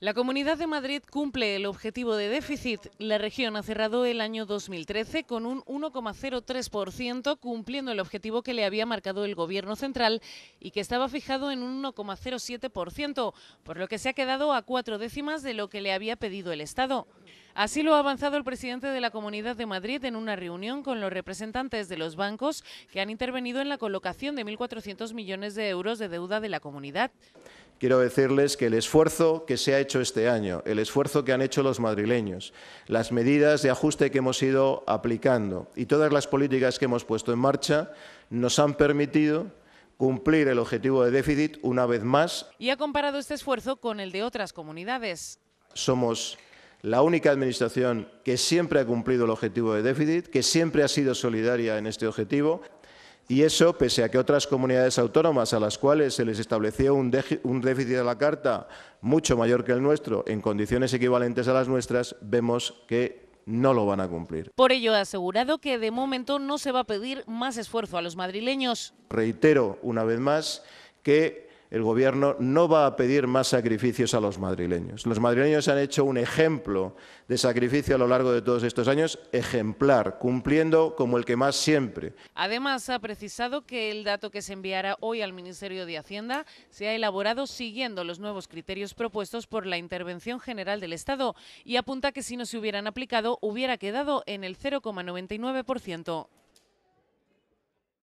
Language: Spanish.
La Comunidad de Madrid cumple el objetivo de déficit. La región ha cerrado el año 2013 con un 1,03%, cumpliendo el objetivo que le había marcado el Gobierno central y que estaba fijado en un 1,07%, por lo que se ha quedado a cuatro décimas de lo que le había pedido el Estado. Así lo ha avanzado el presidente de la Comunidad de Madrid en una reunión con los representantes de los bancos que han intervenido en la colocación de 1.400 millones de euros de deuda de la comunidad. Quiero decirles que el esfuerzo que se ha hecho este año, el esfuerzo que han hecho los madrileños, las medidas de ajuste que hemos ido aplicando y todas las políticas que hemos puesto en marcha nos han permitido cumplir el objetivo de déficit una vez más. Y ha comparado este esfuerzo con el de otras comunidades. Somos la única administración que siempre ha cumplido el objetivo de déficit, que siempre ha sido solidaria en este objetivo. Y eso, pese a que otras comunidades autónomas a las cuales se les estableció un, déficit de la Carta mucho mayor que el nuestro, en condiciones equivalentes a las nuestras, vemos que no lo van a cumplir. Por ello ha asegurado que de momento no se va a pedir más esfuerzo a los madrileños. Reitero una vez más que el gobierno no va a pedir más sacrificios a los madrileños. Los madrileños han hecho un ejemplo de sacrificio a lo largo de todos estos años, ejemplar, cumpliendo como el que más siempre. Además, ha precisado que el dato que se enviará hoy al Ministerio de Hacienda se ha elaborado siguiendo los nuevos criterios propuestos por la Intervención General del Estado y apunta que si no se hubieran aplicado hubiera quedado en el 0,99%.